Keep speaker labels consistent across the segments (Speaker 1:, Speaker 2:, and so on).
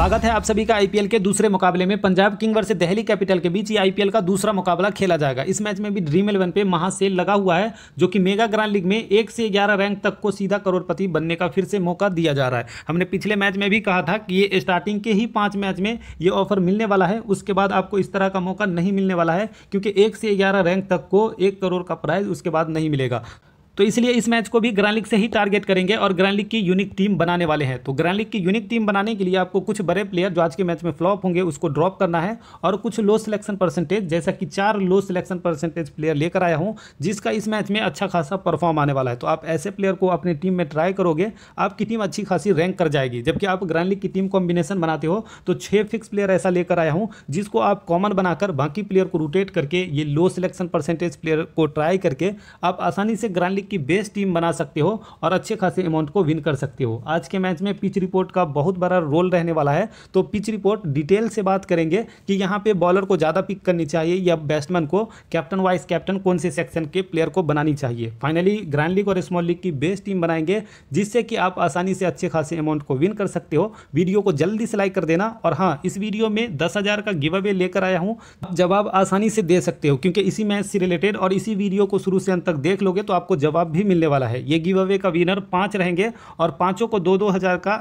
Speaker 1: स्वागत है आप सभी का आईपीएल के दूसरे मुकाबले में पंजाब किंग वर्ष दिल्ली कैपिटल के बीच ये आईपीएल का दूसरा मुकाबला खेला जाएगा इस मैच में भी ड्रीम इलेवन पे महासेल लगा हुआ है जो कि मेगा ग्रांड लीग में एक से ग्यारह रैंक तक को सीधा करोड़पति बनने का फिर से मौका दिया जा रहा है हमने पिछले मैच में भी कहा था कि ये स्टार्टिंग के ही पाँच मैच में ये ऑफर मिलने वाला है उसके बाद आपको इस तरह का मौका नहीं मिलने वाला है क्योंकि एक से ग्यारह रैंक तक को एक करोड़ का प्राइज उसके बाद नहीं मिलेगा तो इसलिए इस मैच को भी ग्रैंड लीग से ही टारगेट करेंगे और ग्रैंड लीग की यूनिक टीम बनाने वाले हैं तो ग्रैंड लीग की यूनिक टीम बनाने के लिए आपको कुछ बड़े प्लेयर जो आज के मैच में फ्लॉप होंगे उसको ड्रॉप करना है और कुछ लो सिलेक्शन परसेंटेज जैसा कि चार लो सिलेक्शन परसेंटेज प्लेयर लेकर आया हूँ जिसका इस मैच में अच्छा खासा परफॉर्म आने वाला है तो आप ऐसे प्लेयर को अपनी टीम में ट्राई करोगे आपकी टीम अच्छी खासी रैंक कर जाएगी जबकि आप ग्रैंड लीग की टीम कॉम्बिनेशन बनाते हो तो छः फिक्स प्लेयर ऐसा लेकर आया हूँ जिसको आप कॉमन बनाकर बाकी प्लेयर को रोटेट करके ये लो सिलेक्शन परसेंटेज प्लेयर को ट्राई करके आप आसानी से ग्रैंड लीग की बेस्ट टीम बना सकते हो और अच्छे खासे अमाउंट को विन कर सकते हो आज के मैच में पिच रिपोर्ट का बहुत बड़ा रोल रहने वाला है तो पिच रिपोर्ट डिटेल से बात करेंगे कि यहाँ पे बॉलर को ज़्यादा पिक करनी चाहिए या बैट्समैन को कैप्टन वाइस कैप्टन कौन से सेक्शन के प्लेयर को बनानी चाहिए फाइनली ग्रैंड लीग और स्मॉल लीग की बेस्ट टीम बनाएंगे जिससे कि आप आसानी से अच्छे खासे अमाउंट को विन कर सकते हो वीडियो को जल्दी से लाइक कर देना और हाँ इस वीडियो में दस का गिव अवे लेकर आया हूँ जवाब आसानी से दे सकते हो क्योंकि इसी मैच से रिलेटेड और इसी वीडियो को शुरू से अंत तक देख लोगे तो आपको जवाब भी मिलने वाला है ये गिव अवे का विनर पाँच रहेंगे और पाँचों को दो दो हज़ार का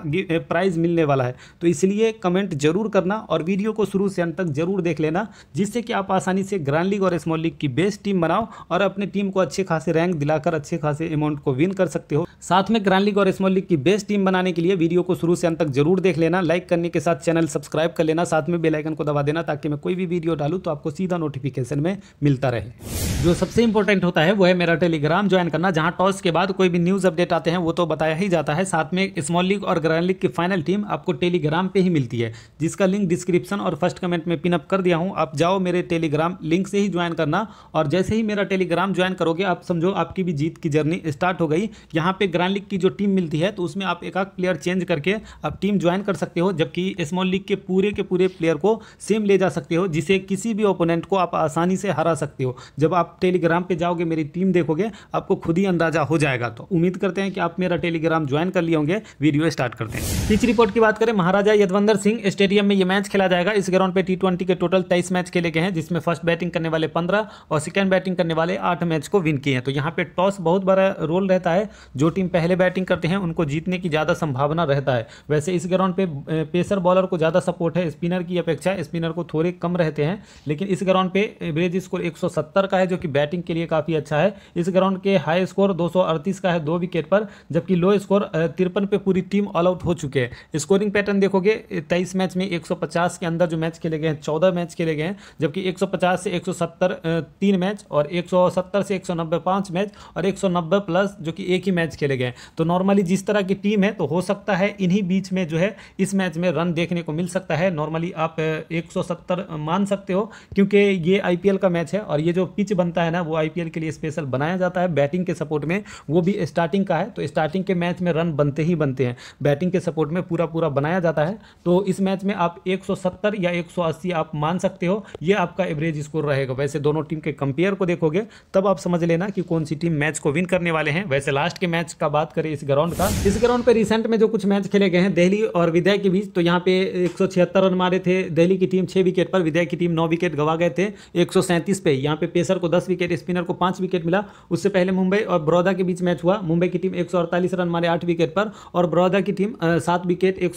Speaker 1: प्राइज़ मिलने वाला है तो इसलिए कमेंट जरूर करना और वीडियो को शुरू से अंत तक जरूर देख लेना जिससे कि आप आसानी से ग्रैंड लीग और स्मॉल लीग की बेस्ट टीम बनाओ और अपने टीम को अच्छे खासे रैंक दिलाकर अच्छे खासे अमाउंट को विन कर सकते हो साथ में ग्रैंड लीग और स्मॉल लीग की बेस्ट टीम बनाने के लिए वीडियो को शुरू से अंत तक जरूर देख लेना लाइक करने के साथ चैनल सब्सक्राइब कर लेना साथ में बेलाइकन को दबा देना ताकि मैं कोई भी वीडियो डालू तो आपको सीधा नोटिफिकेशन में मिलता रहे जो सबसे इंपॉर्टेंट होता है वो है मेरा टेलीग्राम ज्वाइन करना करना जहां टॉस के बाद कोई भी न्यूज़ अपडेट आते हैं वो तो बताया ही जाता है साथ में स्मॉल लीग और ग्रैंड लीग की फाइनल टीम आपको टेलीग्राम पे ही मिलती है जिसका लिंक डिस्क्रिप्शन और फर्स्ट कमेंट में पिनअप कर दिया हूँ आप जाओ मेरे टेलीग्राम लिंक से ही ज्वाइन करना और जैसे ही मेरा टेलीग्राम ज्वाइन करोगे आप समझो आपकी भी जीत की जर्नी स्टार्ट हो गई यहाँ पर ग्रैंड लीग की जो टीम मिलती है तो उसमें आप एक आध प्लेयर चेंज करके आप टीम ज्वाइन कर सकते हो जबकि स्मॉल लीग के पूरे के पूरे प्लेयर को सेम ले जा सकते हो जिसे किसी भी ओपोनेंट को आप आसानी से हरा सकते हो जब आप टेलीग्राम पर जाओगे मेरी टीम देखोगे आपको खुद ही अंदाजा हो जाएगा तो उम्मीद करते हैं कि आप मेरा टेलीग्राम ज्वाइन कर लिए होंगे वीडियो स्टार्ट करते हैं पिच रिपोर्ट की बात करें महाराजा यदवंदर सिंह स्टेडियम में यह मैच खेला जाएगा इस ग्राउंड पे टी के टोटल तेईस मैच खेले गए हैं जिसमें फर्स्ट बैटिंग करने वाले पंद्रह और सेकेंड बैटिंग करने वाले आठ मैच को विन किए हैं तो यहाँ पे टॉस बहुत बड़ा रोल रहता है जो टीम पहले बैटिंग करते हैं उनको जीतने की ज़्यादा संभावना रहता है वैसे इस ग्राउंड पे पेसर बॉलर को ज़्यादा सपोर्ट है स्पिनर की अपेक्षा स्पिनर को थोड़े कम रहते हैं लेकिन इस ग्राउंड पे एवरेज स्कोर 170 का है जो कि बैटिंग के लिए काफ़ी अच्छा है इस ग्राउंड के हाई हाई स्कोर दो का है दो विकेट पर जबकि लो स्कोर तिरपन पे पूरी टीम ऑल आउट हो चुके हैं स्कोरिंग पैटर्न देखोगे तेईस मैच में 150 के अंदर जो मैच खेले गए हैं चौदह मैच खेले गए हैं जबकि 150 से 170 तीन मैच और 170 से 190 पाँच मैच और 190 प्लस जो कि एक ही मैच खेले गए तो नॉर्मली जिस तरह की टीम है तो हो सकता है इन्हीं बीच में जो है इस मैच में रन देखने को मिल सकता है नॉर्मली आप 170 मान सकते हो क्योंकि ये आईपीएल का मैच है और ये जो पिच बनता है ना वो आईपीएल के लिए स्पेशल बनाया जाता है बैटिंग के सपोर्ट में वो भी स्टार्टिंग का है तो स्टार्टिंग के मैच में रन बनते ही बनते हैं बैटिंग के सपोर्ट में पूरा पूरा बनाया जाता है तो इस मैच में आप 170 या 180 आप मान सकते हो ये आपका एवरेज स्कोर रहेगा वैसे दोनों टीम के कंपेयर को देखोगे तब आप समझ लेना कि कौन सी टीम मैच को विन करने वाले हैं वैसे लास्ट के मैच का बात करें इस ग्राउंड का इस ग्राउंड पर रिसेंट में जो कुछ मैच खेले गए हैं दिल्ली और विदय के बीच तो यहाँ पे एक रन मारे थे दिल्ली की टीम छह विकेट पर विदय की टीम नौ विकेट गवा गए थे एक पे यहाँ पे पेसर को दस विकेट स्पिनर को पांच विकेट मिला उससे पहले मुंबई मुंबई और बड़ौदा के बीच मैच हुआ मुंबई की टीम एक रन मारे आठ विकेट पर और बड़ौदा की टीम सात विकेट एक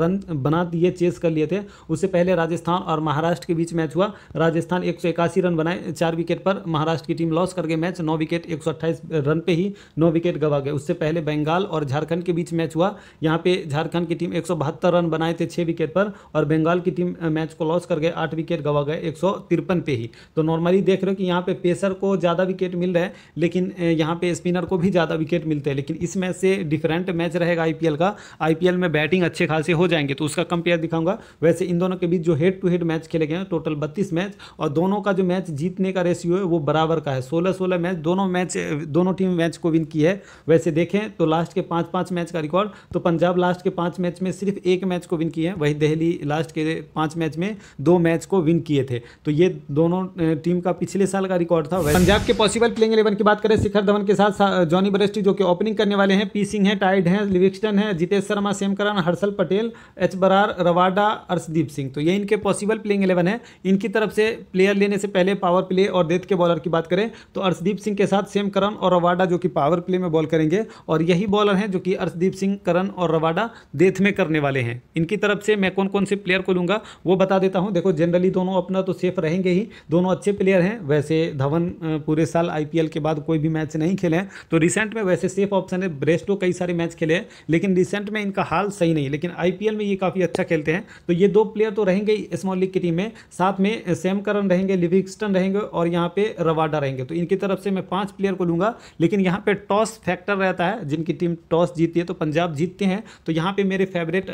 Speaker 1: रन बना दिए चेस कर लिए थे उससे पहले राजस्थान और महाराष्ट्र के बीच मैच हुआ राजस्थान एक रन बनाए चार विकेट पर महाराष्ट्र की टीम लॉस कर गई मैच नौ विकेट एक रन पे ही नौ विकेट गवा गए उससे पहले बंगाल और झारखंड के बीच मैच हुआ यहाँ पे झारखंड की टीम एक रन बनाए थे छः विकेट पर और बंगाल की टीम मैच को लॉस कर गए आठ विकेट गवा गए एक पे ही तो नॉर्मली देख रहे हो कि यहाँ पे पेसर को ज़्यादा विकेट मिल रहे हैं लेकिन यहाँ पे स्पिनर को भी ज़्यादा विकेट मिलते हैं लेकिन इस मैच से डिफरेंट मैच रहेगा आईपीएल का आईपीएल में बैटिंग अच्छे खासे हो जाएंगे तो उसका कंपेयर दिखाऊंगा वैसे इन दोनों के बीच जो हेड टू हेड मैच खेले गए हैं टोटल बत्तीस मैच और दोनों का जो मैच जीतने का रेशियो है वो बराबर का है सोलह सोलह मैच दोनों मैच दोनों टीम मैच को विन की है वैसे देखें तो लास्ट तो के पाँच पाँच मैच का रिकॉर्ड तो पंजाब लास्ट के पाँच मैच में सिर्फ एक मैच को विन की है वही दिल्ली लास्ट के पाँच मैच में दो मैच को विन किए थे तो ये दोनों टीम का पिछले साल का रिकॉर्ड था पंजाब के पॉसिबल प्लेइंग इलेवन की बात करें शिखर धवन के साथ जॉनी बरेस्टी जो कि ओपनिंग करने वाले हैं पी सिंह हैं टाइड हैं लिविक्सटन हैं Jitesh Sharma Sam Curran Harshal Patel H Brar Rabada Arshdeep Singh तो ये इनके पॉसिबल प्लेइंग एलेवन है इनकी तरफ से प्लेयर लेने से पहले पावर प्ले और डेथ के बॉलर की बात करें तो अर्शदीप सिंह के साथ सेम और रवाडा जो कि पावर प्ले में बॉल करेंगे और यही बॉलर हैं जो कि अर्शदीप सिंह करन और रवाडा डेथ में करने वाले हैं इनकी तरफ से मैं कौन कौन से प्लेयर को लूँगा वो बता देता हूँ देखो जनरली दोनों अपना तो सेफ रहेंगे ही दोनों अच्छे प्लेयर हैं वैसे धवन पूरे साल आई के बाद कोई भी मैच मैच नहीं खेले हैं तो रिसेंट में वैसे सेफ ऑप्शन है ब्रेस्टो तो कई सारे मैच खेले हैं लेकिन रिसेंट में इनका हाल सही नहीं लेकिन आई में ये काफ़ी अच्छा खेलते हैं तो ये दो प्लेयर तो रहेंगे स्मॉल लीग की टीम में साथ में सैम करन रहेंगे लिविंगस्टन रहेंगे और यहाँ पे रवाडा रहेंगे तो इनकी तरफ से मैं पाँच प्लेयर को लूँगा लेकिन यहाँ पर टॉस फैक्टर रहता है जिनकी टीम टॉस जीतती है तो पंजाब जीतते हैं तो यहाँ पर मेरे फेवरेट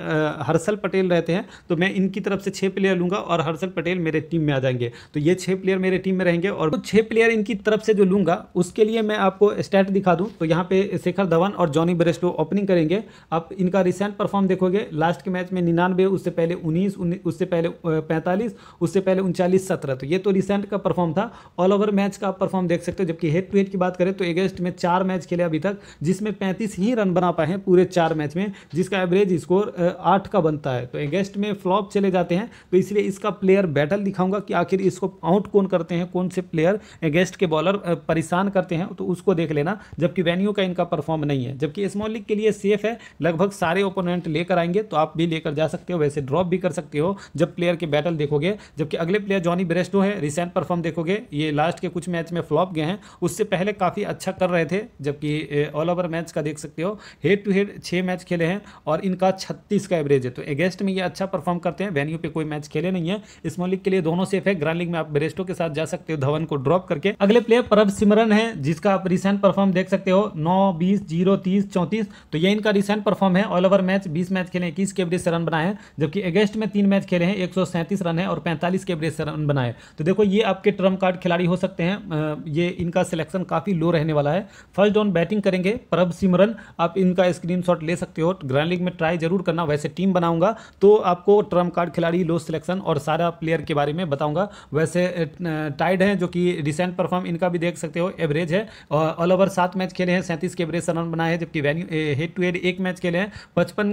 Speaker 1: हर्षल पटेल रहते हैं तो मैं इनकी तरफ से छः प्लेयर लूँगा और हर्षल पटेल मेरे टीम में आ जाएंगे तो ये छः प्लेयर मेरे टीम में रहेंगे और छः प्लेयर इनकी तरफ से जो लूँगा उसके लिए मैं आपको स्टैट दिखा दूं तो यहाँ पे शेखर धवन और जॉनी ब्रेस्टो ओपनिंग करेंगे आप इनका रिसेंट परफॉर्म देखोगे लास्ट के मैच में निन्यानवे उससे पहले उन्नीस उससे पहले पैंतालीस उससे पहले उनचालीस सत्रह तो ये तो रिसेंट का परफॉर्म था ऑल ओवर मैच का आप परफॉर्म देख सकते हो जबकि हेड टू हेड की बात करें तो एगेस्ट में चार मैच खेले अभी तक जिसमें पैंतीस ही रन बना पाए हैं पूरे चार मैच में जिसका एवरेज स्कोर आठ का बनता है तो एगेस्ट में फ्लॉप चले जाते हैं तो इसलिए इसका प्लेयर बैटल दिखाऊंगा कि आखिर इसको आउट कौन करते हैं कौन से प्लेयर एगेस्ट के बॉलर परेशान करते हैं तो उसको देख लेना जबकि वेन्यू का इनका परफॉर्म नहीं है जबकि स्मॉल लीग के लिए सेफ है लगभग सारे ओपोनेंट लेकर आएंगे तो आप भी लेकर जा सकते हो वैसे ड्रॉप भी कर सकते हो जब प्लेयर के बैटल देखोगे जबकि अगले प्लेयर जॉनी ब्रेस्टो है रिसेंट परफॉर्म देखोगे ये लास्ट के कुछ मैच में फ्लॉप गए हैं उससे पहले काफ़ी अच्छा कर रहे थे जबकि ऑल ओवर मैच का देख सकते हो हेड टू हेड छः मैच खेले हैं और इनका छत्तीस का एवरेज है तो अगेंस्ट में ये अच्छा परफॉर्म करते हैं वेन्यू पे कोई मैच खेले नहीं है स्मॉल लीग के लिए दोनों सेफ है ग्रांड लीग में आप ब्रेस्टो के साथ जा सकते हो धवन को ड्रॉप करके अगले प्लेयर परब सिमरन है जिसका इसका आप रिसेंट परफॉर्म देख सकते हो नौ बीस जीरो तीस चौंतीस तो ये इनका रिसेंट परफॉर्म है ऑल ओवर मैच बीस मैच खेले इक्कीस के एवरेज से रन बनाए हैं जबकि अगेंस्ट में तीन मैच खेले हैं एक रन है और पैंतालीस के एवरेज से रन बनाए तो देखो ये आपके ट्रम कार्ड खिलाड़ी हो सकते हैं ये इनका सिलेक्शन काफ़ी लो रहने वाला है फर्स्ट डाउन बैटिंग करेंगे परब सिमरन आप इनका स्क्रीन ले सकते हो ग्रैंड लीग में ट्राई जरूर करना वैसे टीम बनाऊंगा तो आपको ट्रम कार्ड खिलाड़ी लो सिलेक्शन और सारा प्लेयर के बारे में बताऊंगा वैसे टाइड है जो कि रिसेंट परफॉर्म इनका भी देख सकते हो एवरेज है ऑल ओवर सात मैच खेले हैं सैंतीस के एवरेज रन बनाए हैं जबकि वैल्यू हेड टू हेड एक मैच खेले हैं पचपन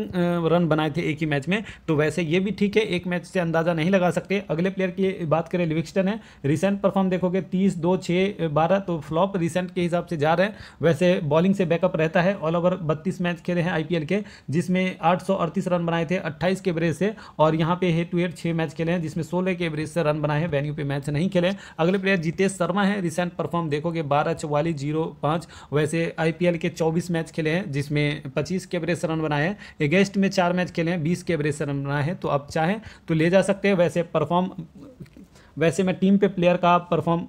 Speaker 1: रन बनाए थे एक ही मैच में तो वैसे ये भी ठीक है एक मैच से अंदाजा नहीं लगा सकते अगले प्लेयर की बात करें लिविक्सटन है रिसेंट परफॉर्म देखोगे तीस दो छः बारह तो फ्लॉप रिसेंट के हिसाब से जा रहे हैं वैसे बॉलिंग से बैकअप रहता है ऑल ओवर बत्तीस मैच खेले हैं आईपीएल के जिसमें आठ रन बनाए थे अट्ठाईस के एवरेज से और यहाँ पे हेड टू हेड छः मैच खेले हैं जिसमें सोलह के एवरेज से रन बनाए हैं वेन्यू पे मैच नहीं खेले अगले प्लेयर जितेश शर्मा है रिसेंट परफॉर्म देखोगे बारह चौवालीस में जीरो पाँच वैसे आईपीएल के चौबीस मैच खेले हैं जिसमें पच्चीस के एवरेज रन बनाए हैं अगेंस्ट में चार मैच खेले हैं बीस के एवरेज रन बनाए हैं तो आप चाहें तो ले जा सकते हैं वैसे परफॉर्म वैसे मैं टीम पे प्लेयर का परफॉर्म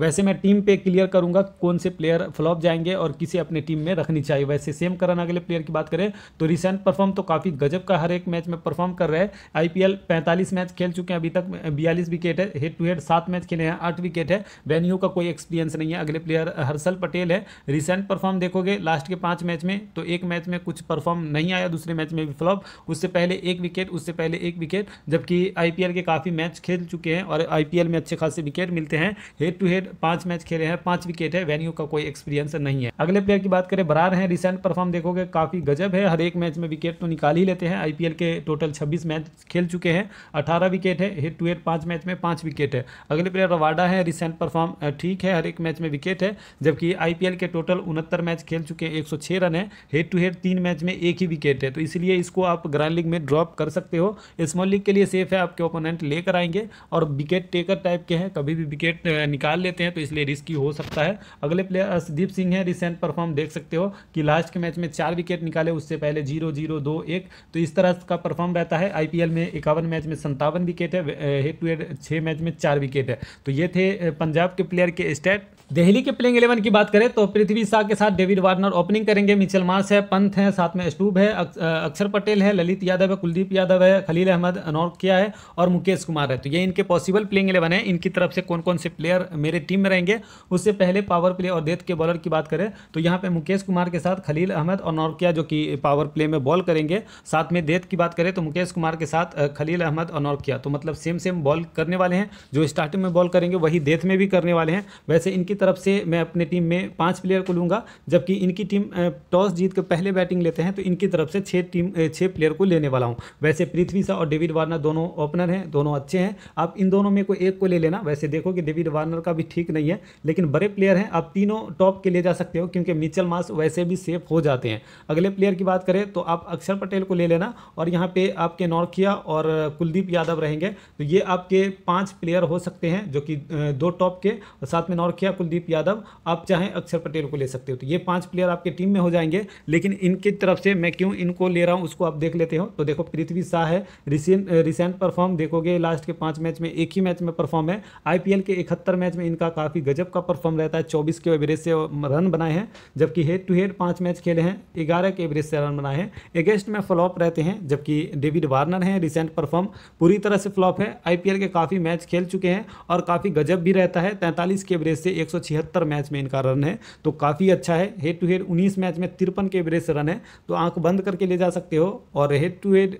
Speaker 1: वैसे मैं टीम पे क्लियर करूंगा कौन से प्लेयर फ्लॉप जाएंगे और किसे अपने टीम में रखनी चाहिए वैसे सेम करण अगले प्लेयर की बात करें तो रिसेंट परफॉर्म तो काफ़ी गजब का हर एक मैच में परफॉर्म कर रहे हैं आईपीएल 45 मैच खेल चुके हैं अभी तक बयालीस विकेट है हेड टू हेड सात मैच खेले हैं आठ विकेट है वेन्यू का कोई एक्सपीरियंस नहीं है अगले प्लेयर हर्षल पटेल है रिसेंट परफॉर्म देखोगे लास्ट के पाँच मैच में तो एक मैच में कुछ परफॉर्म नहीं आया दूसरे मैच में भी फ्लॉप उससे पहले एक विकेट उससे पहले एक विकेट जबकि आई के काफ़ी मैच खेल चुके हैं और आई में अच्छे खासे विकेट मिलते हैं हेड टू हेड विकेट पांच मैच खेले हैं पांच विकेट है वेन्यू का कोई एक्सपीरियंस नहीं है अगले प्लेयर की बात करें बरार हैं रिसेंट परफॉर्म देखोगे काफी गजब है हर एक मैच में विकेट तो निकाल ही लेते हैं आईपीएल के टोटल छब्बीस मैच खेल चुके हैं अठारह विकेट है हेड टू हेड पांच मैच में पांच विकेट है अगले प्लेयर रवाडा है रिसेंट परफॉर्म ठीक है हर एक मैच में विकेट है जबकि आईपीएल के टोटल उनहत्तर मैच खेल चुके हैं एक रन है हेड टू हेड तीन मैच में एक ही विकेट है तो इसलिए इसको आप ग्रैंड लीग में ड्रॉप कर सकते हो स्मॉल लीग के लिए सेफ है आपके ओपोनेंट लेकर आएंगे और विकेट टेकर टाइप के हैं कभी भी विकेट निकाल लेते लेते हैं तो इसलिए रिस्की हो सकता है अगले प्लेयर अर्शदीप सिंह है रिसेंट परफॉर्म देख सकते हो कि लास्ट के मैच में चार विकेट निकाले उससे पहले जीरो जीरो दो एक तो इस तरह का परफॉर्म रहता है आईपीएल में इक्यावन मैच में संतावन विकेट है हेड टू हेड छः मैच में चार विकेट है तो ये थे पंजाब के प्लेयर के स्टेट दिल्ली के प्लेइंग इलेवन की बात करें तो पृथ्वी शाह के साथ डेविड वार्नर ओपनिंग करेंगे मिचल मार्स है पंथ है साथ में स्टूब है अक्षर पटेल है ललित यादव है कुलदीप यादव है खलील अहमद अनौर किया है और मुकेश कुमार है तो ये इनके पॉसिबल प्लेइंग इलेवन है इनकी तरफ से कौन कौन से प्लेयर मेरे टीम में रहेंगे उससे पहले पावर प्ले और देथ के बॉलर की बात करें तो यहाँ पे मुकेश कुमार के साथ खलील अहमद और नौरकिया जो कि पावर प्ले में बॉल करेंगे साथ में देथ की बात करें तो मुकेश कुमार के साथ खलील अहमद और नौरकिया तो मतलब सेम सेम बॉल करने वाले हैं जो स्टार्टिंग में बॉल करेंगे वही देथ में भी करने वाले हैं वैसे इनकी तरफ से मैं अपने टीम में पाँच प्लेयर को लूँगा जबकि इनकी टीम टॉस जीत के पहले बैटिंग लेते हैं तो इनकी तरफ से छः टीम छः प्लेयर को लेने वाला हूँ वैसे पृथ्वी शाह और डेविड वार्नर दोनों ओपनर हैं दोनों अच्छे हैं आप इन दोनों में कोई एक को ले लेना वैसे देखो कि डेविड वार्नर का भी ठीक नहीं है लेकिन बड़े प्लेयर हैं आप तीनों टॉप के लिए जा सकते हो क्योंकि मिचल मास वैसे भी सेफ हो जाते हैं अगले प्लेयर की बात करें तो आप अक्षर पटेल को ले लेना और यहाँ पे आपके नौरखिया और कुलदीप यादव रहेंगे तो ये आपके पाँच प्लेयर हो सकते हैं जो कि दो टॉप के और साथ में नौरखिया कुलदीप यादव आप चाहें अक्षर पटेल को ले सकते हो तो ये पाँच प्लेयर आपके टीम में हो जाएंगे लेकिन इनकी तरफ से मैं क्यों इनको ले रहा हूँ उसको आप देख लेते हो तो देखो पृथ्वी शाह है रिसेंट परफॉर्म देखोगे लास्ट के पाँच मैच में एक ही मैच में परफॉर्म है आईपीएल के इकहत्तर मैच में इनका का काफ़ी गजब का परफॉर्म रहता है चौबीस के एवरेज से रन बनाए हैं जबकि हेड टू हेड पाँच मैच खेले हैं ग्यारह के एवरेज से रन बनाए हैं अगेंस्ट में फ्लॉप रहते हैं जबकि डेविड वार्नर हैं रिसेंट परफॉर्म पूरी तरह से फ्लॉप है आई के काफ़ी मैच खेल चुके हैं और काफ़ी गजब भी रहता है तैंतालीस के एवरेज से एक मैच में इनका रन है तो काफ़ी अच्छा है हेड टू हेड उन्नीस मैच में तिरपन के एवरेज से रन है तो आँख बंद करके ले जा सकते हो और हेड टू हेड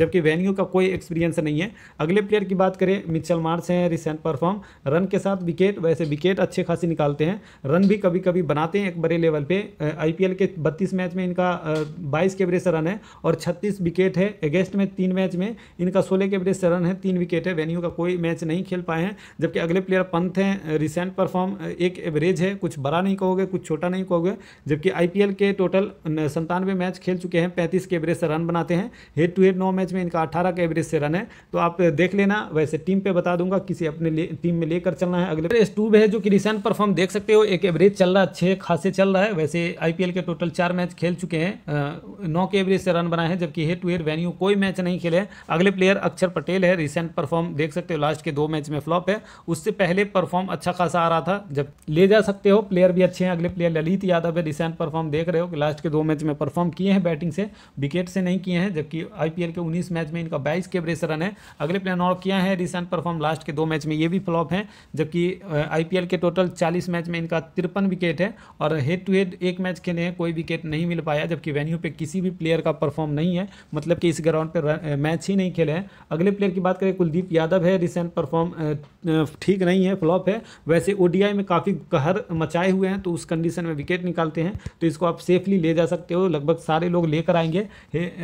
Speaker 1: जबकि वेन्यू का कोई एक्सपीरियंस नहीं है अगले प्लेयर की बात करें मिचल मार्स हैं रिसेंट परफॉर्म रन के साथ विकेट वैसे विकेट अच्छे खासे निकालते हैं रन भी कभी कभी बनाते हैं एक बड़े लेवल पे आईपीएल के 32 मैच में इनका 22 के एवरेज से रन है और 36 विकेट है अगेंस्ट में तीन मैच में इनका 16 के एवरेज से रन है तीन विकेट है वेन्यू का कोई मैच नहीं खेल पाए हैं जबकि अगले प्लेयर पंथ हैं रिसेंट परफॉर्म एक एवरेज है कुछ बड़ा नहीं कहोगे कुछ छोटा नहीं कहोगे जबकि आई के टोटल संतानवे मैच खेल चुके हैं पैंतीस के एवरेज से रन बनाते हैं हेड टू हेड नौ मैच में इनका अठारह के एवरेज से रन है तो आप देख लेना वैसे टीम पर बता दूंगा किसी अपने टीम में लेकर चलना है अगले ट्यूब है जो कि रिसेंट परफॉर्म देख सकते हो एक एवरेज चल रहा है अच्छे खासे चल रहा है वैसे आईपीएल के टोटल चार मैच खेल चुके हैं नौ के एवरेज से रन बनाए हैं जबकि हेड टू हेड वेन्यू कोई मैच नहीं खेले अगले प्लेयर अक्षर पटेल है रिसेंट परफॉर्म देख सकते हो लास्ट के दो मैच में फ्लॉप है उससे पहले परफॉर्म अच्छा खासा आ रहा था जब ले जा सकते हो प्लेयर भी अच्छे हैं अगले प्लेयर ललित यादव है रिसेंट परफॉर्म देख रहे हो कि लास्ट के दो मैच में परफॉर्म किए हैं बैटिंग से विकेट से नहीं किए हैं जबकि आईपीएल के उन्नीस मैच में इनका बाईस के एवरेज रन है अगले प्लेयर नॉक किया है रिसेंट परफॉर्म लास्ट के दो मैच में ये भी फ्लॉप है जबकि आईपीएल के टोटल 40 मैच में इनका तिरपन विकेट है और हेड टू हेड एक मैच खेले हैं कोई विकेट नहीं मिल पाया जबकि वेन्यू पे किसी भी प्लेयर का परफॉर्म नहीं है मतलब कि इस ग्राउंड पर मैच ही नहीं खेले हैं अगले प्लेयर की बात करें कुलदीप यादव है रिसेंट परफॉर्म ठीक नहीं है फ्लॉप है वैसे ओडीआई में काफ़ी कहर मचाए हुए हैं तो उस कंडीशन में विकेट निकालते हैं तो इसको आप सेफली ले जा सकते हो लगभग सारे लोग लेकर आएंगे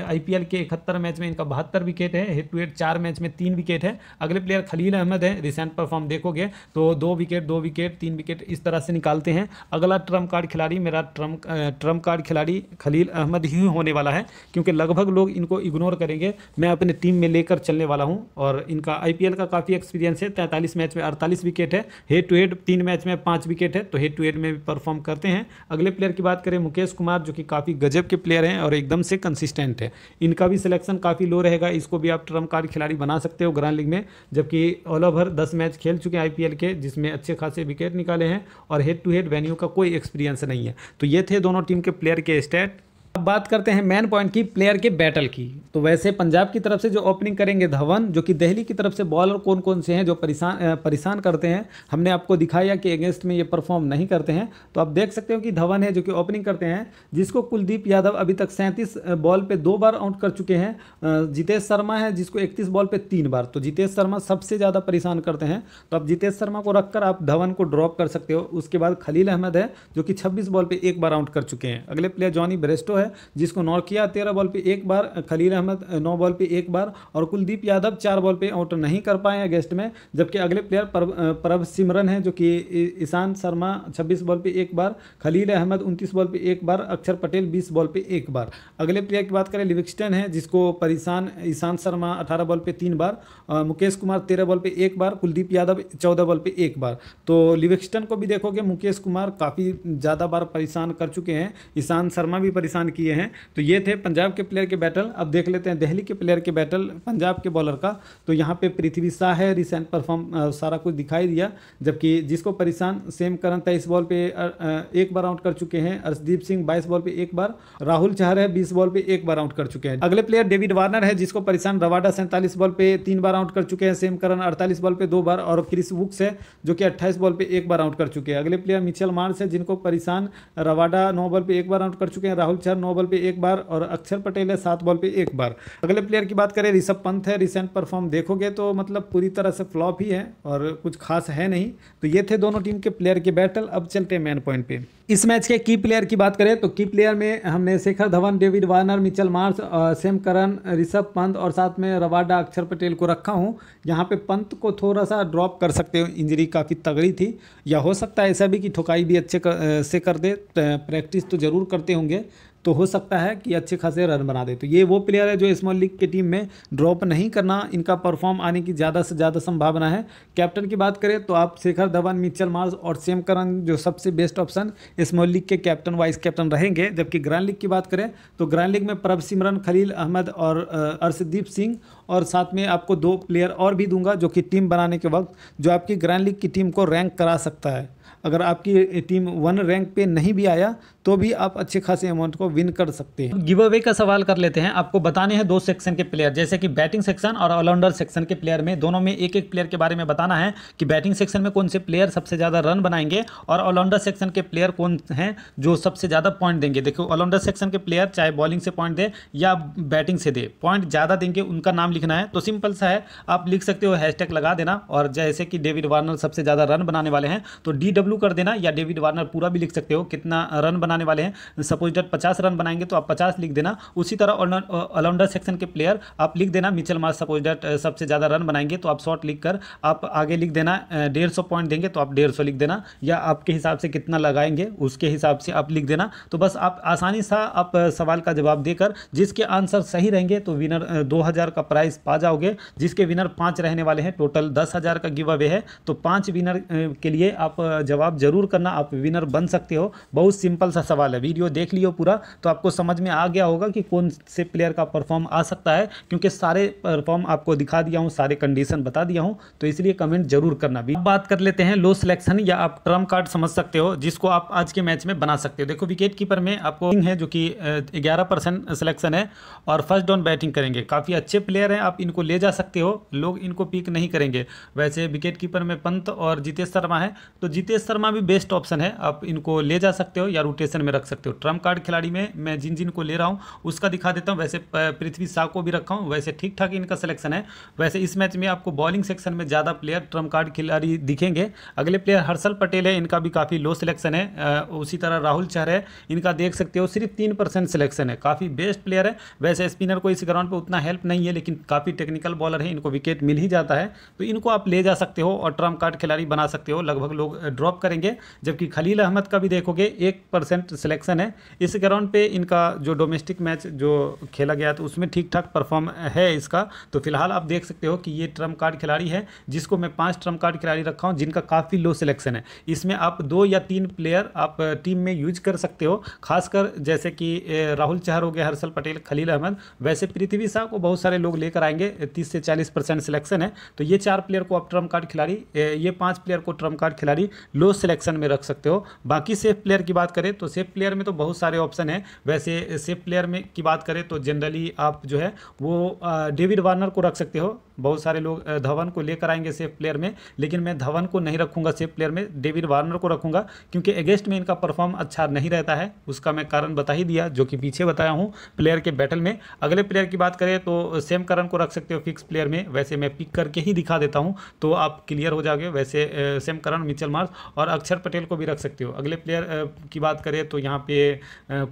Speaker 1: आईपीएल के इकहत्तर मैच में इनका बहत्तर विकेट है हेड टू हेड चार मैच में तीन विकेट है अगले प्लेयर खलील अहमद है रिसेंट परफॉर्म देखोगे तो दो विकेट दो विकेट तीन विकेट इस तरह से निकालते हैं अगला ट्रम्प कार्ड खिलाड़ी मेरा ट्रम्प ट्रम्प कार्ड खिलाड़ी खलील अहमद ही होने वाला है क्योंकि लगभग लोग इनको इग्नोर करेंगे मैं अपने टीम में लेकर चलने वाला हूँ और इनका आई का काफ़ी एक्सपीरियंस है तैंतालीस मैच में अड़तालीस विकेट है हेड टू हेड तीन मैच में पाँच विकेट है तो हेड टू हेड में भी परफॉर्म करते हैं अगले प्लेयर की बात करें मुकेश कुमार जो कि काफ़ी गजब के प्लेयर हैं और एकदम से कंसिस्टेंट है इनका भी सिलेक्शन काफ़ी लो रहेगा इसको भी आप ट्रम्प कार्ड खिलाड़ी बना सकते हो ग्रांड लीग में जबकि ऑल ओवर दस मैच खेल चुके हैं आई के जिसमें अच्छे खासे विकेट निकाले हैं और हेड टू हेड वेन्यू का कोई एक्सपीरियंस नहीं है तो ये थे दोनों टीम के प्लेयर के स्टेट अब बात करते हैं मेन पॉइंट की प्लेयर के बैटल की तो वैसे पंजाब की तरफ से जो ओपनिंग करेंगे धवन जो कि दिल्ली की तरफ से बॉलर कौन कौन से हैं जो परेशान परेशान करते हैं हमने आपको दिखाया कि अगेंस्ट में ये परफॉर्म नहीं करते हैं तो आप देख सकते हो कि धवन है जो कि ओपनिंग करते हैं जिसको कुलदीप यादव अभी तक सैंतीस बॉल पर दो बार आउट कर चुके हैं जितेश शर्मा है जिसको इकतीस बॉल पर तीन बार तो जितेश शर्मा सबसे ज़्यादा परेशान करते हैं तो आप जितेश शर्मा को रखकर आप धवन को ड्रॉप कर सकते हो उसके बाद खलील अहमद है जो कि छब्बीस बॉल पर एक बार आउट कर चुके हैं अगले प्लेयर जॉनी ब्रेस्टो है है जिसको नॉक किया तेरह बॉल पे एक बार खलील अहमद नौ बॉल पे एक बार और कुलदीप यादव चार बॉल पे आउट नहीं कर पाए अगेंस्ट में जबकि अगले प्लेयर प्रभ सिमरन है जो कि ईशान शर्मा छब्बीस बॉल पर एक बार खलील अहमद उनतीस बॉल पर एक बार अक्षर पटेल बीस बॉल पर एक बार अगले प्लेयर की बात करें लिविक्सटन है जिसको परेशान ईशान शर्मा अठारह बॉल पर तीन बार मुकेश कुमार तेरह बॉल पर एक बार कुलदीप यादव चौदह बॉल पर एक बार तो लिविक्सटन को भी देखोगे मुकेश कुमार काफ़ी ज़्यादा बार परेशान कर चुके हैं ईशान शर्मा भी परेशान किए हैं तो ये थे पंजाब के प्लेयर के बैटल अब देख लेते हैं दिल्ली के प्लेयर के बैटल पंजाब के बॉलर का तो यहाँ पे पृथ्वी शाह है रिसेंट परफॉर्म सारा कुछ दिखाई दिया जबकि जिसको परेशान सेम करण तेईस बॉल पे एक बार आउट कर चुके हैं अर्शदीप सिंह बाईस बॉल पे एक बार राहुल चहर है बीस बॉल पे एक बार आउट कर चुके हैं अगले प्लेयर डेविड वार्नर है जिसको परेशान रवाडा सैंतालीस बॉल पे तीन बार आउट कर चुके हैं सेम करण अड़तालीस बॉल पे दो बार और क्रिस वुक्स है जो कि अट्ठाईस बॉल पे एक बार आउट कर चुके हैं अगले प्लेयर मिचल मार्स है जिनको परेशान रवाडा नौ बॉल पे एक बार आउट कर चुके हैं राहुल चहर नौ बॉल पे एक बार और अक्षर पटेल है सात बॉल पे एक बार अगले प्लेयर की बात करें ऋषभ पंत है रिसेंट परफॉर्म देखोगे तो मतलब पूरी तरह से फ्लॉप ही है और कुछ खास है नहीं तो ये थे दोनों टीम के प्लेयर के बैटल अब चलते हैं मैन पॉइंट पे इस मैच के की प्लेयर की बात करें तो की प्लेयर में हमने Shikhar Dhawan David Warner Mitchell Marsh Sam Curran Rishabh Pant और साथ में रवाडा अक्षर पटेल को रखा हूँ यहाँ पे पंत को थोड़ा सा ड्रॉप कर सकते हो इंजरी काफ़ी तगड़ी थी या हो सकता है ऐसा भी कि ठुकाई भी अच्छे कर, से कर दे प्रैक्टिस तो ज़रूर करते होंगे तो हो सकता है कि अच्छे खासे रन बना दे तो ये वो प्लेयर है जो स्मॉल लीग के टीम में ड्रॉप नहीं करना इनका परफॉर्म आने की ज़्यादा से ज़्यादा संभावना है कैप्टन की बात करें तो आप शेखर धवन मिचल मार्स और सेम करन जो सबसे बेस्ट ऑप्शन स्मॉल लीग के कैप्टन वाइस कैप्टन रहेंगे जबकि ग्रैंड लीग की बात करें तो ग्रैंड लीग में प्रभ सिमरन खलील अहमद और अर्शदीप सिंह और साथ में आपको दो प्लेयर और भी दूंगा जो कि टीम बनाने के वक्त जो आपकी ग्रैंड लीग की टीम को रैंक करा सकता है अगर आपकी टीम वन रैंक पे नहीं भी आया तो भी आप अच्छे खासे अमाउंट को विन कर सकते हैं गिव अवे का सवाल कर लेते हैं आपको बताने हैं दो सेक्शन के प्लेयर जैसे कि बैटिंग सेक्शन और ऑलराउंडर सेक्शन के प्लेयर में दोनों में एक एक प्लेयर के बारे में बताना है कि बैटिंग सेक्शन में कौन से प्लेयर सबसे ज़्यादा रन बनाएंगे और ऑलराउंडर सेक्शन के प्लेयर कौन हैं जो सबसे ज़्यादा पॉइंट देंगे देखो ऑलराउंडर सेक्शन के प्लेयर चाहे बॉलिंग से पॉइंट दे या बैटिंग से दे पॉइंट ज़्यादा देंगे उनका नाम लिखना है तो सिंपल सा है आप लिख सकते हो हैश लगा देना और जैसे कि डेविड वार्नर सबसे ज़्यादा रन बनाने वाले हैं तो डी डब्ल्यू कर देना या डेविड वार्नर पूरा भी लिख सकते हो कितना रन बनाने वाले हैं सपोज डेट पचास रन बनाएंगे तो आप पचास लिख देना उसी तरह ऑलराउंडर सेक्शन uh, के प्लेयर आप लिख देना मिचल मार्स सपोज डेट सबसे ज़्यादा रन बनाएंगे तो आप शॉर्ट लिख कर आप आगे लिख देना uh, डेढ़ सौ पॉइंट देंगे तो आप डेढ़ सौ लिख देना या आपके हिसाब से कितना लगाएंगे उसके हिसाब से आप लिख देना तो बस आप आसानी सा आप uh, सवाल का जवाब देकर जिसके आंसर सही रहेंगे तो विनर दो हज़ार का प्राइज़ पा जाओगे जिसके विनर पाँच रहने वाले हैं टोटल दस हज़ार का गिव अवे है तो पाँच विनर के लिए आप जवाब जवाब जरूर करना आप विनर बन सकते हो बहुत सिंपल सा सवाल है वीडियो देख लियो पूरा तो आपको समझ में आ गया होगा कि कौन से प्लेयर का परफॉर्म आ सकता है क्योंकि सारे परफॉर्म आपको दिखा दिया हूँ सारे कंडीशन बता दिया हूँ तो इसलिए कमेंट जरूर करना भी बात कर लेते हैं लो सिलेक्शन या आप ट्रम्प कार्ड समझ सकते हो जिसको आप आज के मैच में बना सकते हो देखो विकेट कीपर में आपको है जो कि ग्यारह परसेंट सिलेक्शन है और फर्स्ट डाउन बैटिंग करेंगे काफ़ी अच्छे प्लेयर हैं आप इनको ले जा सकते हो लोग इनको पिक नहीं करेंगे वैसे विकेट कीपर में पंत और जितेश शर्मा है तो जितेश शर्मा भी बेस्ट ऑप्शन है आप इनको ले जा सकते हो या रोटेशन में रख सकते हो ट्रम्प कार्ड खिलाड़ी में मैं जिन जिन को ले रहा हूँ उसका दिखा देता हूँ वैसे पृथ्वी शाह को भी रखा हूँ वैसे ठीक ठाक इनका सिलेक्शन है वैसे इस मैच में आपको बॉलिंग सेक्शन में ज़्यादा प्लेयर ट्रम्प कार्ड खिलाड़ी दिखेंगे अगले प्लेयर हर्षल पटेल है इनका भी काफ़ी लो सिलेक्शन है उसी तरह राहुल चहर है इनका देख सकते हो सिर्फ तीन परसेंट सिलेक्शन है काफ़ी बेस्ट प्लेयर है वैसे स्पिनर को इस ग्राउंड पर उतना हेल्प नहीं है लेकिन काफ़ी टेक्निकल बॉलर है इनको विकेट मिल ही जाता है तो इनको आप ले जा सकते हो और ट्रम्प कार्ड खिलाड़ी बना सकते हो लगभग लोग ड्रॉप टॉप करेंगे जबकि खलील अहमद का भी देखोगे एक परसेंट सिलेक्शन है इस ग्राउंड पे इनका जो डोमेस्टिक मैच जो खेला गया तो उसमें ठीक ठाक परफॉर्म है इसका तो फिलहाल आप देख सकते हो कि ये ट्रम्प कार्ड खिलाड़ी है जिसको मैं पाँच ट्रम्प कार्ड खिलाड़ी रखा हूँ जिनका काफ़ी लो सिलेक्शन है इसमें आप दो या तीन प्लेयर आप टीम में यूज कर सकते हो खासकर जैसे कि राहुल चहर हो गया हर्षल पटेल खलील अहमद वैसे पृथ्वी शाह को बहुत सारे लोग लेकर आएंगे तीस से चालीस परसेंट सिलेक्शन है तो ये चार प्लेयर को आप ट्रम्प कार्ड खिलाड़ी ये पांच प्लेयर को ट्रम्प कार्ड खिलाड़ी लो लो सिलेक्शन में रख सकते हो बाकी सेफ प्लेयर की बात करें तो सेफ प्लेयर में तो बहुत सारे ऑप्शन हैं वैसे सेफ प्लेयर में की बात करें तो जनरली आप जो है वो डेविड वार्नर को रख सकते हो बहुत सारे लोग धवन को लेकर आएंगे सेफ प्लेयर में लेकिन मैं धवन को नहीं रखूंगा सेफ प्लेयर में डेविड वार्नर को रखूंगा क्योंकि अगेंस्ट में इनका परफॉर्म अच्छा नहीं रहता है उसका मैं कारण बता ही दिया जो कि पीछे बताया हूँ प्लेयर के बैटल में अगले प्लेयर की बात करें तो सेम करण को रख सकते हो फिक्स प्लेयर में वैसे मैं पिक करके ही दिखा देता हूँ तो आप क्लियर हो जाओगे वैसे सेम करण मिचल मार्स और अक्षर पटेल को भी रख सकते हो अगले प्लेयर की बात करें तो यहाँ पे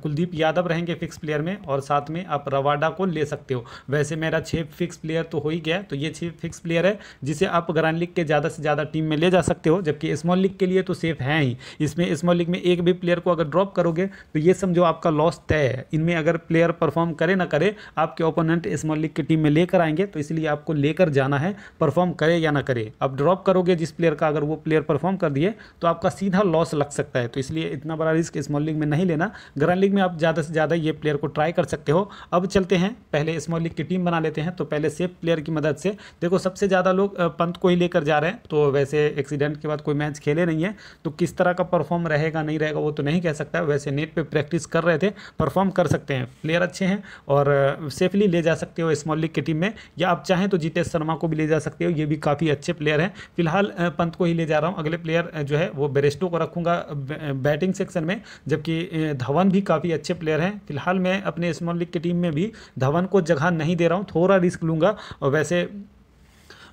Speaker 1: कुलदीप यादव रहेंगे फिक्स प्लेयर में और साथ में आप रवाडा को ले सकते हो वैसे मेरा छः फिक्स प्लेयर तो हो ही गया तो ये छह फिक्स प्लेयर है जिसे आप ग्रांड लीग के ज़्यादा से ज़्यादा टीम में ले जा सकते हो जबकि स्मॉल लीग के लिए तो सेफ है ही इसमें स्मॉल लीग में एक भी प्लेयर को अगर ड्रॉप करोगे तो ये समझो आपका लॉस तय है इनमें अगर प्लेयर परफॉर्म करे ना करे आपके ओपोनेंट स्मॉल लीग की टीम में लेकर आएंगे तो इसलिए आपको लेकर जाना है परफॉर्म करे या ना करे आप ड्रॉप करोगे जिस प्लेयर का अगर वो प्लेयर परफॉर्म कर दिए तो आपका सीधा लॉस लग सकता है तो इसलिए इतना बड़ा रिस्क स्मॉल लीग में नहीं लेना ग्रैंड लीग में आप ज़्यादा से ज़्यादा ये प्लेयर को ट्राई कर सकते हो अब चलते हैं पहले स्मॉल लीग की टीम बना लेते हैं तो पहले सेफ प्लेयर की मदद से देखो सबसे ज़्यादा लोग पंत को ही लेकर जा रहे हैं तो वैसे एक्सीडेंट के बाद कोई मैच खेले नहीं है तो किस तरह का परफॉर्म रहेगा नहीं रहेगा वो तो नहीं कह सकता वैसे नेट पर प्रैक्टिस कर रहे थे परफॉर्म कर सकते हैं प्लेयर अच्छे हैं और सेफली ले जा सकते हो स्मॉल लीग की टीम में या आप चाहें तो जितेश शर्मा को भी ले जा सकते हो ये भी काफ़ी अच्छे प्लेयर हैं फिलहाल पंत को ही ले जा रहा हूँ अगले प्लेयर जो है वो बेरेस्टो को रखूँगा बैटिंग सेक्शन में जबकि धवन भी काफ़ी अच्छे प्लेयर हैं फिलहाल मैं अपने स्मॉल लीग की टीम में भी धवन को जगह नहीं दे रहा हूँ थोड़ा रिस्क लूँगा और वैसे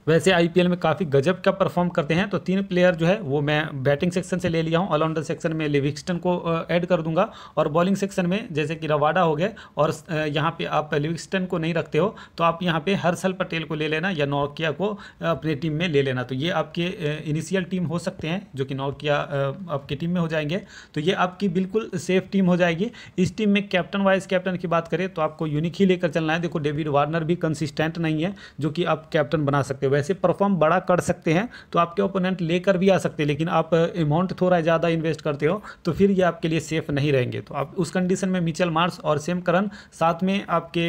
Speaker 1: वैसे आईपीएल में काफ़ी गजब का परफॉर्म करते हैं तो तीन प्लेयर जो है वो मैं बैटिंग सेक्शन से ले लिया हूँ ऑलराउंडर सेक्शन में लिविक्सटन को ऐड कर दूंगा और बॉलिंग सेक्शन में जैसे कि रवाडा हो गए और यहाँ पे आप लिविक्सटन को नहीं रखते हो तो आप यहाँ पे हर्षल पटेल को ले लेना या नोकिया को अपनी टीम में ले लेना तो ये आपके इनिशियल टीम हो सकते हैं जो कि नोकिया आपकी टीम में हो जाएंगे तो ये आपकी बिल्कुल सेफ टीम हो जाएगी इस टीम में कैप्टन वाइस कैप्टन की बात करें तो आपको यूनिक ही लेकर चलना है देखो डेविड वार्नर भी कंसिस्टेंट नहीं है जो कि आप कैप्टन बना सकते हो हो वैसे परफॉर्म बड़ा कर सकते हैं तो आपके ओपोनेंट लेकर भी आ सकते हैं लेकिन आप अमाउंट थोड़ा ज़्यादा इन्वेस्ट करते हो तो फिर ये आपके लिए सेफ़ नहीं रहेंगे तो आप उस कंडीशन में मिचल मार्स और सेम करन साथ में आपके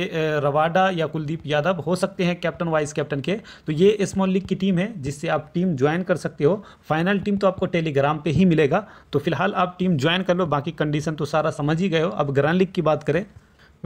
Speaker 1: रवाडा या कुलदीप यादव हो सकते हैं कैप्टन वाइस कैप्टन के तो ये स्मॉल लीग की टीम है जिससे आप टीम ज्वाइन कर सकते हो फाइनल टीम तो आपको टेलीग्राम पर ही मिलेगा तो फिलहाल आप टीम ज्वाइन कर लो बाकी कंडीशन तो सारा समझ ही गए हो अब ग्रैंड लीग की बात करें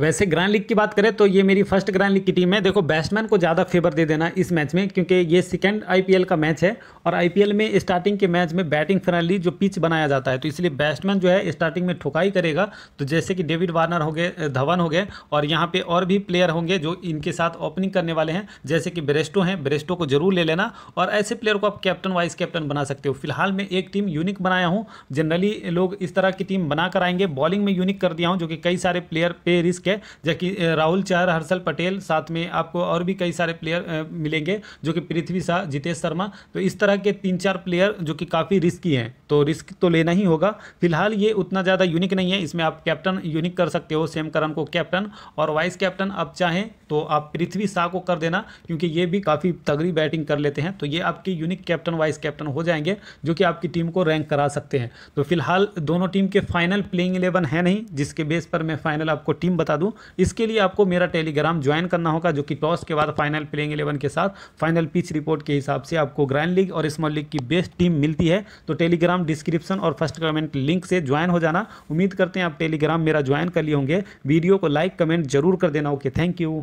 Speaker 1: वैसे ग्रैंड लीग की बात करें तो ये मेरी फर्स्ट ग्रैंड लीग की टीम है देखो बैट्समैन को ज़्यादा फेवर दे देना इस मैच में क्योंकि ये सेकंड आईपीएल का मैच है और आईपीएल में स्टार्टिंग के मैच में बैटिंग फ्रेंडली जो पिच बनाया जाता है तो इसलिए बैट्समैन जो है स्टार्टिंग में ठुकाई करेगा तो जैसे कि डेविड वार्नर हो गए धवन हो गए और यहाँ पर और भी प्लेयर होंगे जो इनके साथ ओपनिंग करने वाले हैं जैसे कि ब्रेस्टो हैं ब्रेस्टो को जरूर ले लेना और ऐसे प्लेयर को आप कैप्टन वाइस कैप्टन बना सकते हो फिलहाल मैं एक टीम यूनिक बनाया हूँ जनरली लोग इस तरह की टीम बना आएंगे बॉलिंग में यूनिक कर दिया हूँ जो कि कई सारे प्लेयर पे रिस्क ठीक है जबकि राहुल चार हर्षल पटेल साथ में आपको और भी कई सारे प्लेयर मिलेंगे जो कि पृथ्वी शाह जितेश शर्मा तो इस तरह के तीन चार प्लेयर जो कि काफ़ी रिस्की हैं तो रिस्क तो लेना ही होगा फिलहाल ये उतना ज़्यादा यूनिक नहीं है इसमें आप कैप्टन यूनिक कर सकते हो सेम करन को कैप्टन और वाइस कैप्टन आप चाहें तो आप पृथ्वी शाह को कर देना क्योंकि ये भी काफ़ी तगड़ी बैटिंग कर लेते हैं तो ये आपके यूनिक कैप्टन वाइस कैप्टन हो जाएंगे जो कि आपकी टीम को रैंक करा सकते हैं तो फिलहाल दोनों टीम के फाइनल प्लेइंग इलेवन है नहीं जिसके बेस पर मैं फाइनल आपको टीम बता बता दूं इसके लिए आपको मेरा टेलीग्राम ज्वाइन करना होगा जो कि टॉस के बाद फाइनल प्लेइंग इलेवन के साथ फाइनल पिच रिपोर्ट के हिसाब से आपको ग्रैंड लीग और स्मॉल लीग की बेस्ट टीम मिलती है तो टेलीग्राम डिस्क्रिप्शन और फर्स्ट कमेंट लिंक से ज्वाइन हो जाना उम्मीद करते हैं आप टेलीग्राम मेरा ज्वाइन कर लिए होंगे वीडियो को लाइक कमेंट जरूर कर देना ओके थैंक यू